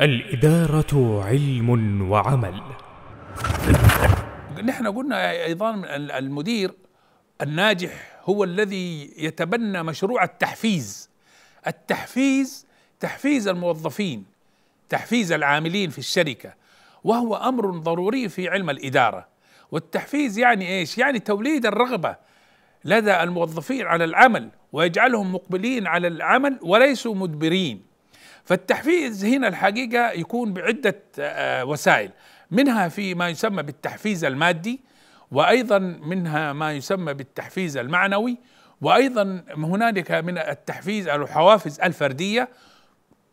الإدارة علم وعمل نحن قلنا أيضا المدير الناجح هو الذي يتبنى مشروع التحفيز التحفيز تحفيز الموظفين تحفيز العاملين في الشركة وهو أمر ضروري في علم الإدارة والتحفيز يعني إيش؟ يعني توليد الرغبة لدى الموظفين على العمل ويجعلهم مقبلين على العمل وليسوا مدبرين فالتحفيز هنا الحقيقة يكون بعدة آه، وسائل منها في ما يسمى بالتحفيز المادي وأيضا منها ما يسمى بالتحفيز المعنوي وأيضا هنالك من التحفيز الحوافز الفردية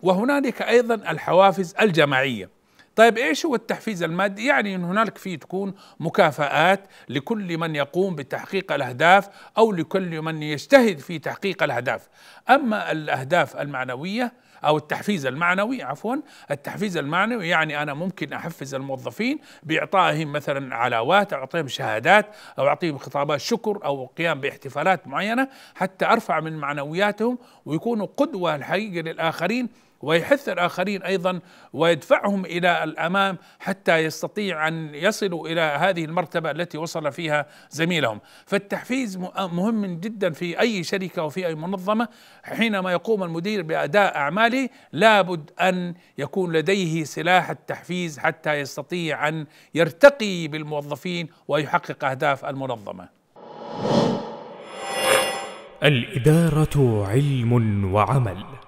وهنالك أيضا الحوافز الجماعية طيب ايش هو التحفيز المادي؟ يعني ان هنالك فيه تكون مكافآت لكل من يقوم بتحقيق الاهداف او لكل من يجتهد في تحقيق الاهداف. اما الاهداف المعنويه او التحفيز المعنوي عفوا التحفيز المعنوي يعني انا ممكن احفز الموظفين باعطائهم مثلا علاوات او اعطيهم شهادات او اعطيهم خطابات شكر او قيام باحتفالات معينه حتى ارفع من معنوياتهم ويكونوا قدوه الحقيقه للاخرين ويحث الآخرين أيضا ويدفعهم إلى الأمام حتى يستطيع أن يصلوا إلى هذه المرتبة التي وصل فيها زميلهم فالتحفيز مهم جدا في أي شركة وفي أي منظمة حينما يقوم المدير بأداء أعماله لابد أن يكون لديه سلاح التحفيز حتى يستطيع أن يرتقي بالموظفين ويحقق أهداف المنظمة الإدارة علم وعمل